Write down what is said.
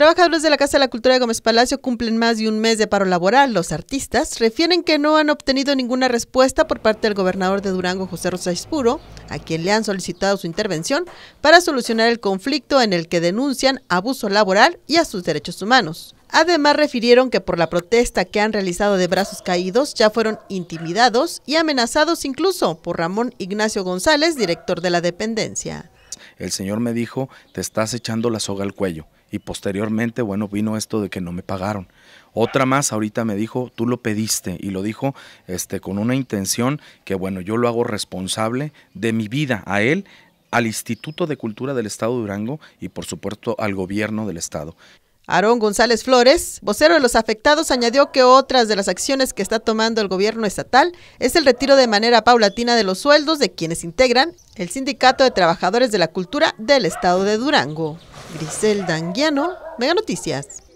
Trabajadores de la Casa de la Cultura de Gómez Palacio cumplen más de un mes de paro laboral. Los artistas refieren que no han obtenido ninguna respuesta por parte del gobernador de Durango, José Rosa Puro, a quien le han solicitado su intervención para solucionar el conflicto en el que denuncian abuso laboral y a sus derechos humanos. Además, refirieron que por la protesta que han realizado de brazos caídos ya fueron intimidados y amenazados incluso por Ramón Ignacio González, director de la dependencia el Señor me dijo, te estás echando la soga al cuello. Y posteriormente, bueno, vino esto de que no me pagaron. Otra más ahorita me dijo, tú lo pediste y lo dijo este, con una intención que, bueno, yo lo hago responsable de mi vida a él, al Instituto de Cultura del Estado de Durango y por supuesto al gobierno del Estado. Aarón González Flores, vocero de los afectados, añadió que otras de las acciones que está tomando el gobierno estatal es el retiro de manera paulatina de los sueldos de quienes integran el Sindicato de Trabajadores de la Cultura del Estado de Durango. Grisel Danguiano, Mega Noticias.